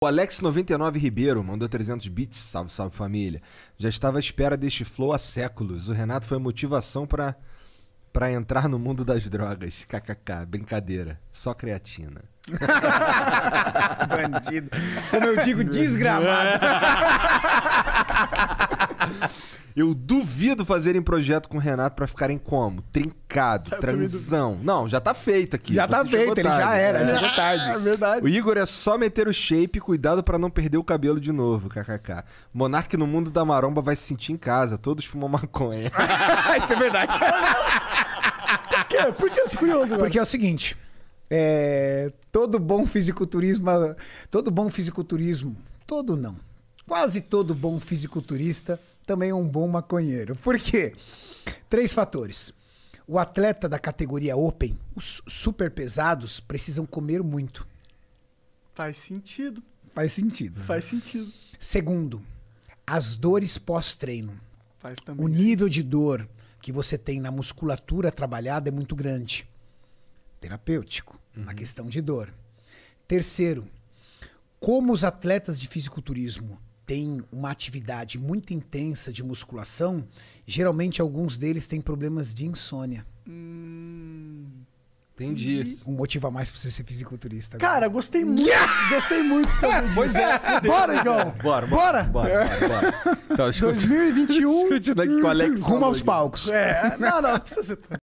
O Alex99 Ribeiro mandou 300 bits, salve, salve família. Já estava à espera deste flow há séculos. O Renato foi a motivação para para entrar no mundo das drogas. KKK, brincadeira. Só creatina. Bandido. Como eu digo, desgramado. Eu duvido fazerem projeto com o Renato pra ficarem como? Trincado, transão. Não, já tá feito aqui. Já tá Você tá feito, tarde, ele já era, é. já tarde. É verdade. O Igor é só meter o shape, cuidado pra não perder o cabelo de novo, kkk. Monarque no mundo da maromba vai se sentir em casa, todos fumam maconha. Isso é verdade. Por quê? Por que eu tô curioso, Porque é o seguinte. É, todo bom fisiculturismo, todo bom fisiculturismo, todo não. Quase todo bom fisiculturista também um bom maconheiro. Por quê? Três fatores. O atleta da categoria Open, os super pesados, precisam comer muito. Faz sentido. Faz sentido. Né? Faz sentido. Segundo, as dores pós-treino. Faz também. O né? nível de dor que você tem na musculatura trabalhada é muito grande. Terapêutico, uhum. na questão de dor. Terceiro, como os atletas de fisiculturismo tem uma atividade muito intensa de musculação, geralmente alguns deles têm problemas de insônia. Hum, entendi. Um motiva mais pra você ser fisiculturista. Agora. Cara, gostei muito. Yeah! Gostei muito do Pois é. Fudeu. Bora, Igão. Bora, bora. Bora, bora, bora. Então, 2021. aqui com o Alex. Rumo aos palcos. É, não, não, precisa ser.